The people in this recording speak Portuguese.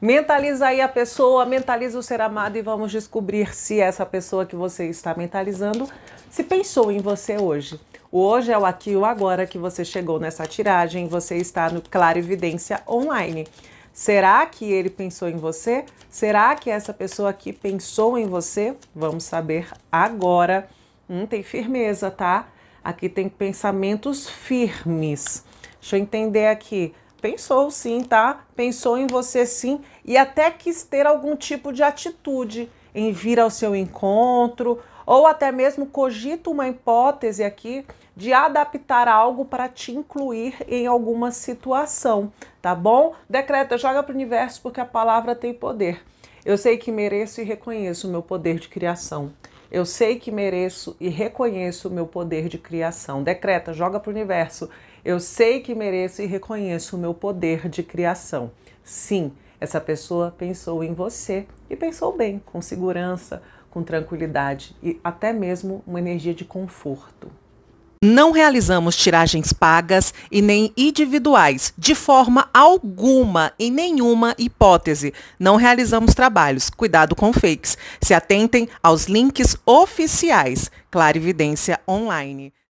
Mentaliza aí a pessoa, mentaliza o ser amado e vamos descobrir se essa pessoa que você está mentalizando se pensou em você hoje. O hoje é o aqui e o agora que você chegou nessa tiragem, você está no Clarividência Online. Será que ele pensou em você? Será que essa pessoa aqui pensou em você? Vamos saber agora. Hum, tem firmeza, tá? Aqui tem pensamentos firmes. Deixa eu entender aqui. Pensou sim, tá? Pensou em você sim e até quis ter algum tipo de atitude em vir ao seu encontro ou até mesmo cogita uma hipótese aqui de adaptar algo para te incluir em alguma situação, tá bom? Decreta, joga para o universo porque a palavra tem poder. Eu sei que mereço e reconheço o meu poder de criação. Eu sei que mereço e reconheço o meu poder de criação. Decreta, joga para o universo eu sei que mereço e reconheço o meu poder de criação. Sim, essa pessoa pensou em você e pensou bem, com segurança, com tranquilidade e até mesmo uma energia de conforto. Não realizamos tiragens pagas e nem individuais, de forma alguma, em nenhuma hipótese. Não realizamos trabalhos. Cuidado com fakes. Se atentem aos links oficiais. Clarividência Online.